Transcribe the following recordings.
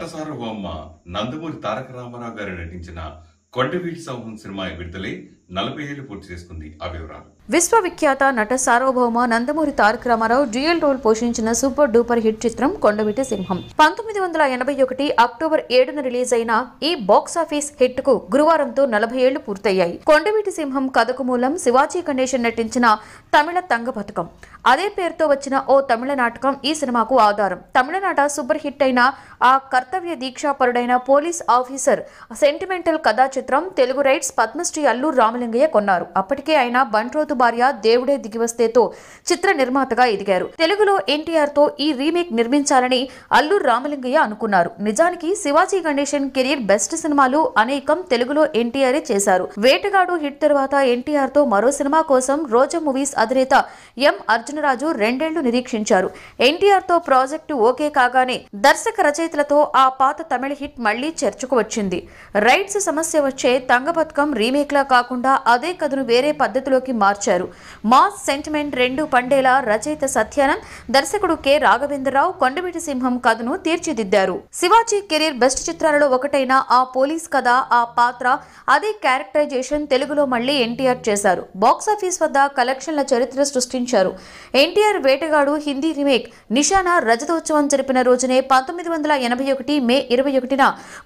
నట బొమ్మ నందమూరి తారక రామారావు గారు నటించిన కొండవీటి సమూహం సినిమా విడుదలై నలభై ఏళ్లు పూర్తి చేసుకుంది ఆ వివరాలు విశ్వవిఖ్యాత నట సార్వభౌమ నందమూరి తారక రామారావు డ్యూయల్ రోల్ పోషించిన సూపర్ డూపర్ హిట్ చిత్రం కొండవిటి సింహం పంతొమ్మిది వందల ఎనభై ఒకటి అక్టోబర్ ఏడున రిలీజ్ అయిన ఈ బాక్సాఫీస్ హిట్ కు గురువారంతో నలభై ఏళ్లు పూర్తయ్యాయి కొండవిటి సింహం కథకు మూలం శివాజీ గణేశన్ నటించిన తమిళ తంగ పథకం అదే పేరుతో వచ్చిన ఓ తమిళ నాటకం ఈ సినిమాకు ఆధారం తమిళనాట సూపర్ హిట్ అయిన ఆ కర్తవ్య దీక్షాపరుడైన పోలీస్ ఆఫీసర్ సెంటిమెంటల్ కథా చిత్రం తెలుగు రైట్స్ పద్మశ్రీ అల్లూరు రామ రామలింగయ్య కొన్నారు అప్పటికే ఆయన బంట్రోతు భార్య దేవుడే దిగివస్తేతో చిత్ర నిర్మాతగా ఎదిగారు తెలుగులో ఎన్టీఆర్ తో ఈ రీమేక్ నిర్మించాలని అల్లూరు రామలింగయ్య అనుకున్నారు నిజానికి శివాజీ గణేషన్ కెరీర్ బెస్ట్ సినిమాలు అనేకం తెలుగులో ఎన్టీఆర్ చేశారు వేటగాడు హిట్ తర్వాత ఎన్టీఆర్ తో మరో సినిమా కోసం రోజా మూవీస్ అధినేత ఎం అర్జునరాజు రెండేళ్లు నిరీక్షించారు ఎన్టీఆర్ తో ప్రాజెక్టు ఓకే కాగానే దర్శక రచయితలతో ఆ పాత తమిళ హిట్ మళ్లీ చర్చకు వచ్చింది రైట్స్ సమస్య వచ్చే తంగ బతుకం రీమేక్ లా కాకుండా కాకుండా అదే కథను వేరే పద్ధతిలోకి మార్చారు మాస్ సెంటిమెంట్ రెండు పండేలా రచయిత సత్యానంద్ దర్శకుడు కె రాఘవేంద్రరావు కొండమిటి సింహం కథను తీర్చిదిద్దారు శివాజీ కెరీర్ బెస్ట్ చిత్రాలలో ఒకటైన ఆ పోలీస్ కథ ఆ పాత్ర అదే క్యారెక్టరైజేషన్ తెలుగులో మళ్లీ ఎన్టీఆర్ చేశారు బాక్సాఫీస్ వద్ద కలెక్షన్ల చరిత్ర సృష్టించారు ఎన్టీఆర్ వేటగాడు హిందీ రీమేక్ నిషానా రజతోత్సవం జరిపిన రోజునే పంతొమ్మిది వందల ఎనభై ఒకటి మే ఇరవై ఒకటిన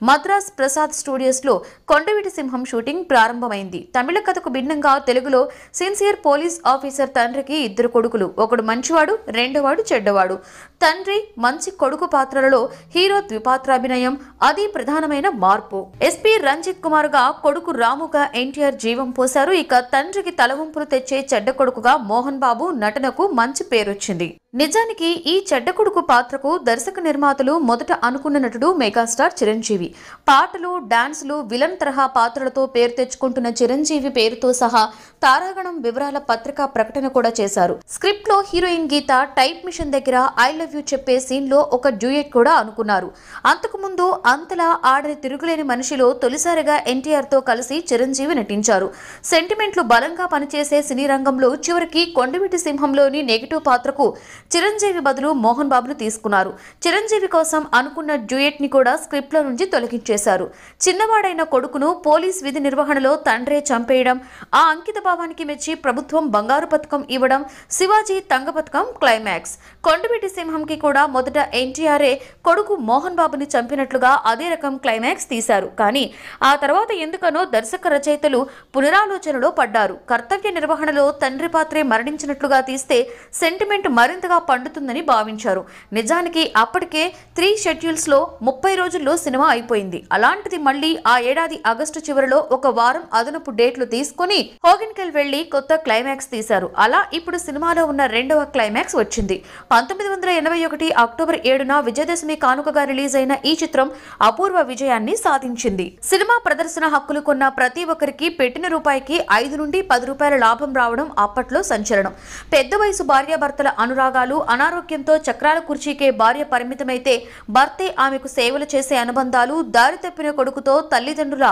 మద్రాస్ ప్రసాద్ స్టూడియోస్లో కొండవిటి సింహం షూటింగ్ ప్రారంభమైంది తమిళ తమిళ కథకు భిన్నంగా తెలుగులో సిన్సియర్ పోలీస్ ఆఫీసర్ తండ్రికి ఇద్దరు కొడుకులు ఒకడు మంచివాడు రెండోవాడు చెడ్డవాడు తండ్రి మంచి కొడుకు పాత్రలలో హీరో ద్విపాత్రాభినయం అది ప్రధానమైన మార్పు ఎస్పీ రంజిత్ కుమార్ గా కొడుకు రాముగా ఎన్టీఆర్ జీవం పోశారు ఇక తండ్రికి తలవంపులు తెచ్చే చెడ్డ కొడుకుగా మోహన్ బాబు నటనకు మంచి పేరొచ్చింది నిజానికి ఈ చెడ్డ కొడుకు పాత్రకు దర్శక నిర్మాతలు మొదట అనుకున్న నటుడు మెగాస్టార్ చిరంజీవి పాటలు డాన్సులు విలన్ తరహా పాత్రలతో పేరు తెచ్చుకుంటున్న చిరంజీవి పేరుతో సహా తారాగణం వివరాల పత్రికా ప్రకటన కూడా చేశారు స్క్రిప్ట్ లో హీరోయిన్ గీత టైప్ మిషన్ దగ్గర ఐ లవ్ యూ చెప్పే సీన్ లో ఒక డ్యూయెట్ కూడా అనుకున్నారు అంతకుముందు అంతలా ఆడని తిరుగులేని మనిషిలో తొలిసారిగా ఎన్టీఆర్ తో కలిసి చిరంజీవి నటించారు సెంటిమెంట్లు బలంగా పనిచేసే సినీ రంగంలో చివరికి కొండవీటి సింహంలోని నెగిటివ్ పాత్రకు చిరంజీవి బదులు మోహన్ బాబును తీసుకున్నారు చిరంజీవి కోసం అనుకున్న డ్యూయెట్ ని కూడా స్క్రిప్ట్ లో నుంచి తొలగించేశారు చిన్నవాడైన కొడుకును పోలీస్ విధి నిర్వహణలో తండ్రే చంపేయడం ఆ అంకిత భావానికి మెచ్చి ప్రభుత్వం బంగారు పథకం ఇవ్వడం శివాజీ తంగ పథకం క్లైమాక్స్ కొండవీటి సింహంకి కూడా మొదట ఎన్టీఆర్ఏ కొడుకు మోహన్ బాబుని చంపినట్లుగా అదే రకం క్లైమాక్స్ తీశారు కానీ ఆ తర్వాత ఎందుకనో దర్శక రచయితలు పునరాలోచనలో పడ్డారు కర్తవ్య నిర్వహణలో తండ్రి పాత్రే మరణించినట్లుగా తీస్తే సెంటిమెంట్ మరింతగా పండుతుందని భావించారు నిజానికి అప్పటికే త్రీ షెడ్యూల్స్ లో ముప్పై రోజుల్లో సినిమా అయిపోయింది అలాంటిది మళ్ళీ ఆ ఏడాది ఆగస్టు చివరిలో ఒక వారం అదనపు డేట్లు తీసుకుని హోగిన్కెల్ వెళ్లి కొత్త క్లైమాక్స్ తీశారు అలా ఇప్పుడు సినిమాలో ఉన్న రెండవ క్లైమాక్స్ వచ్చింది పంతొమ్మిది వందల ఎనభై ఒకటి అక్టోబర్ ఏడున విజయదశమి కానుకగా రిలీజ్ అయిన ఈ చిత్రం అపూర్వ విజయాన్ని సాధించింది సినిమా ప్రదర్శన హక్కులు కొన్న ప్రతి ఒక్కరికి పెట్టిన రూపాయికి ఐదు నుండి పది రూపాయల లాభం రావడం అప్పట్లో సంచలనం పెద్ద వయసు భార్యాభర్తల అనురాగాలు దినఫలాలు అనారోగ్యంతో చక్రాల కుర్చీకే భార్య పరిమితమైతే భర్తే ఆమెకు సేవలు చేసే అనుబంధాలు దారి తప్పిన కొడుకుతో తల్లిదండ్రుల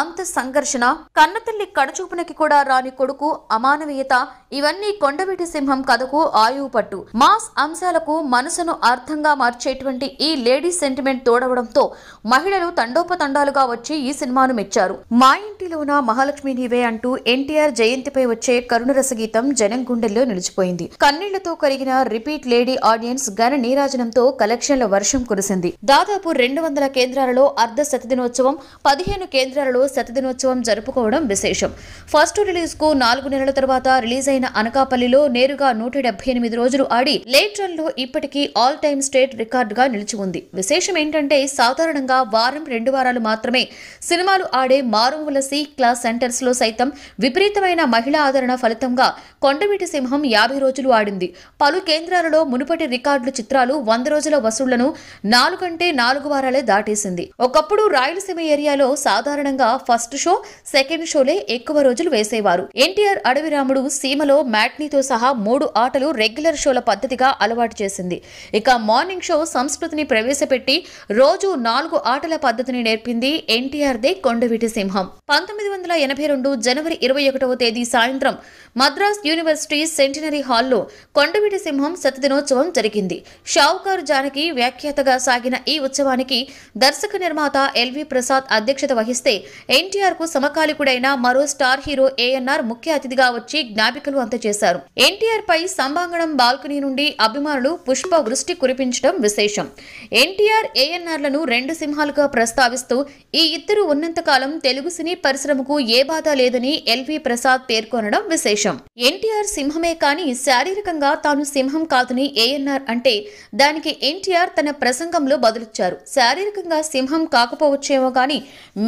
అంత సంఘర్షణ కన్నతల్లి కడచూపునకి కూడా రాని కొడుకు అమానవీయత ఇవన్నీ కొండవీటి సింహం కథకు ఆయువు పట్టు మాస్ అంశాలకు మనసును అర్థంగా మార్చేటువంటి ఈ లేడీ సెంటిమెంట్ తోడవడంతో మహిళలు తండోపతండాలుగా వచ్చి ఈ సినిమాను మెచ్చారు మా ఇంటిలోన మహాలక్ష్మి నీవే అంటూ ఎన్టీఆర్ జయంతిపై వచ్చే కరుణరస గీతం జనం గుండెల్లో నిలిచిపోయింది కన్నీళ్లతో కలిగిన రిపీట్ లేడీ ఆడియన్స్ ఘన నీరాజనంతో కలెక్షన్ల వర్షం కురిసింది దాదాపు రెండు వందల కేంద్రాలలో అర్ధ శతదినోత్సవం పదిహేను కేంద్రాలలో ఆరవ శతదినోత్సవం జరుపుకోవడం విశేషం ఫస్ట్ రిలీజ్ కు నాలుగు నెలల తర్వాత రిలీజ్ అయిన అనకాపల్లిలో నేరుగా నూట డెబ్బై ఎనిమిది రోజులు ఆడి లేట్ లో ఇప్పటికీ ఆల్ టైమ్ స్టేట్ రికార్డుగా నిలిచి ఉంది విశేషం ఏంటంటే సాధారణంగా వారం రెండు వారాలు మాత్రమే సినిమాలు ఆడే మారుమూల సి క్లాస్ సెంటర్స్ లో సైతం విపరీతమైన మహిళా ఆదరణ ఫలితంగా కొండవీటి సింహం యాభై రోజులు ఆడింది పలు కేంద్రాలలో మునుపటి రికార్డులు చిత్రాలు వంద రోజుల వసూళ్లను నాలుగంటే నాలుగు వారాలే దాటేసింది ఒకప్పుడు రాయలసీమ ఏరియాలో సాధారణంగా ఫస్ట్ షో సెకండ్ షోలే ఎక్కువ రోజులు వేసేవారు ఎన్టీఆర్ అడవిరాముడు సీమలో మ్యాట్నీతో సహా మూడు ఆటలు రెగ్యులర్ షోల పద్ధతిగా అలవాటు చేసింది ఇక మార్నింగ్ షో సంస్కృతిని ప్రవేశపెట్టి రోజు నాలుగు ఆటల పద్ధతిని నేర్పింది ఎన్టీఆర్ దే కొండవీటి సింహం పంతొమ్మిది వందల ఎనభై రెండు జనవరి ఇరవై ఒకటవ తేదీ సాయంత్రం మద్రాస్ యూనివర్సిటీ సెంటినరీ హాల్లో కొండవీటి సింహం శతదినోత్సవం జరిగింది షావుకారు జానకి వ్యాఖ్యాతగా సాగిన ఈ ఉత్సవానికి దర్శక నిర్మాత ఎల్వి ప్రసాద్ అధ్యక్షత వహిస్తే ఎన్టీఆర్ కు సమకాలికుడైన మరో స్టార్ హీరో ఏఎన్ఆర్ ముఖ్య అతిథిగా వచ్చి జ్ఞాపికలు అందజేశారు ఎన్టీఆర్ పై సంభాంగణం బాల్కనీ నుండి అభిమానులు పుష్ప వృష్టి కురిపించడం విశేషం ఎన్టీఆర్ ఏఎన్ఆర్లను రెండు సింహాలుగా ప్రస్తావిస్తూ ఈ ఇద్దరు ఉన్నంతకాలం తెలుగు సినీ పరిశ్రమకు ఏ బాధ లేదని ఎల్వి ప్రసాద్ పేర్కొనడం విశేషం ఎన్టీఆర్ సింహమే కానీ శారీరకంగా తాను సింహం కాదని ఏఎన్ఆర్ అంటే దానికి ఎన్టీఆర్ తన ప్రసంగంలో బదులిచ్చారు శారీరకంగా సింహం కాకపోవచ్చేమో కానీ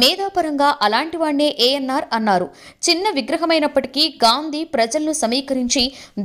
మేధాపరంగా ఖచ్చితంగా అలాంటి వాళ్లే ఏఎన్ఆర్ అన్నారు చిన్న విగ్రహమైనప్పటికీ గాంధీ ప్రజలను సమీకరించి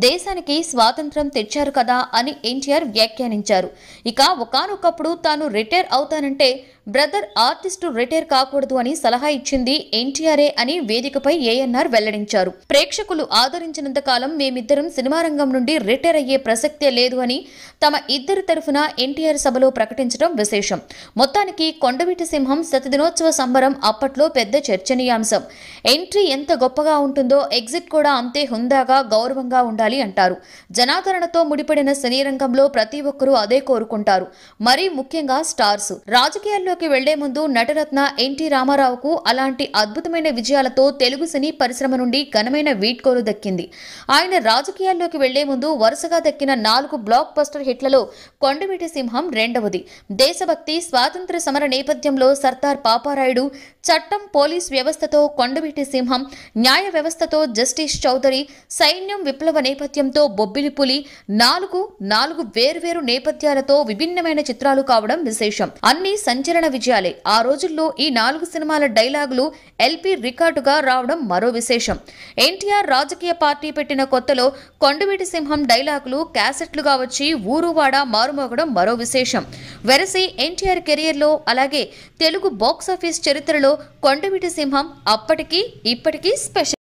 దేశానికి స్వాతంత్ర్యం తెచ్చారు కదా అని ఎన్టీఆర్ వ్యాఖ్యానించారు ఇక ఒకనొకప్పుడు తాను రిటైర్ అవుతానంటే బ్రదర్ ఆర్టిస్టు రిటైర్ కాకూడదు అని సలహా ఇచ్చింది ఎన్టీఆర్ఏ అని వేదికపై ఏఎన్ఆర్ వెల్లడించారు ప్రేక్షకులు ఆదరించినంత కాలం మేమిద్దరం సినిమా రంగం నుండి రిటైర్ అయ్యే ప్రసక్తే లేదు అని తమ ఇద్దరి తరఫున ఎన్టీఆర్ సభలో ప్రకటించడం విశేషం మొత్తానికి కొండవీటి సింహం శతదినోత్సవ సంబరం అప్పట్లో పెద్ద చర్చనీయాంశం ఎంట్రీ ఎంత గొప్పగా ఉంటుందో ఎగ్జిట్ కూడా అంతే హుందాగా గౌరవంగా ఉండాలి అంటారు జనాదరణతో ముడిపడిన సినీ రంగంలో ప్రతి ఒక్కరూ అదే కోరుకుంటారు మరీ ముఖ్యంగా స్టార్స్ రాజకీయాల్లో విజయాల్లోకి వెళ్లే ముందు నటరత్న ఎన్టీ రామారావుకు అలాంటి అద్భుతమైన విజయాలతో తెలుగు సినీ పరిశ్రమ నుండి ఘనమైన వీడ్కోలు దక్కింది ఆయన రాజకీయాల్లోకి వెళ్లే ముందు వరుసగా దక్కిన నాలుగు బ్లాక్ బస్టర్ హిట్లలో కొండవీటి సింహం రెండవది దేశభక్తి స్వాతంత్ర సమర నేపథ్యంలో సర్దార్ పాపారాయుడు చట్టం పోలీస్ వ్యవస్థతో కొండవీటి సింహం న్యాయ వ్యవస్థతో జస్టిస్ చౌదరి సైన్యం విప్లవ నేపథ్యంతో బొబ్బిలి పులి నాలుగు నాలుగు వేర్వేరు నేపథ్యాలతో విభిన్నమైన చిత్రాలు కావడం విశేషం అన్ని సంచలన సాధారణ విజయాలే ఆ రోజుల్లో ఈ నాలుగు సినిమాల డైలాగులు ఎల్పీ రికార్డుగా రావడం మరో విశేషం ఎన్టీఆర్ రాజకీయ పార్టీ పెట్టిన కొత్తలో కొండవీటి సింహం డైలాగులు క్యాసెట్లుగా వచ్చి ఊరువాడ మారుమోగడం మరో విశేషం వెరసి ఎన్టీఆర్ కెరియర్లో అలాగే తెలుగు బాక్సాఫీస్ చరిత్రలో కొండవీటి సింహం అప్పటికీ ఇప్పటికీ స్పెషల్